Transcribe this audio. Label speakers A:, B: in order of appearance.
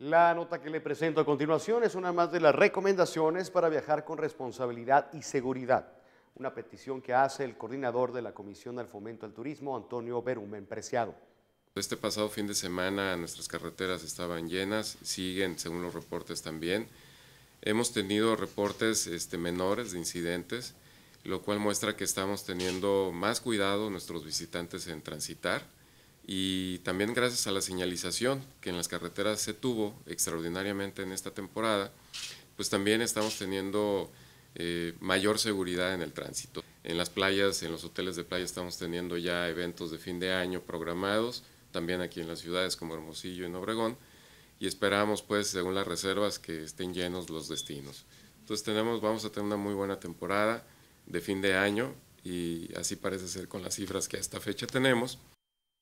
A: La nota que le presento a continuación
B: es una más de las recomendaciones para viajar con responsabilidad y seguridad, una petición que hace el coordinador de la Comisión del Fomento al Turismo, Antonio Berumen Preciado.
C: Este pasado fin de semana nuestras carreteras estaban llenas, siguen según los reportes también. Hemos tenido reportes este, menores de incidentes, lo cual muestra que estamos teniendo más cuidado nuestros visitantes en transitar y también gracias a la señalización que en las carreteras se tuvo extraordinariamente en esta temporada, pues también estamos teniendo eh, mayor seguridad en el tránsito. En las playas, en los hoteles de playa estamos teniendo ya eventos de fin de año programados, también aquí en las ciudades como Hermosillo y Obregón, y esperamos pues según las reservas que estén llenos los destinos. Entonces tenemos, vamos a tener una muy buena
D: temporada de fin de año y así parece ser con las cifras que a esta fecha tenemos.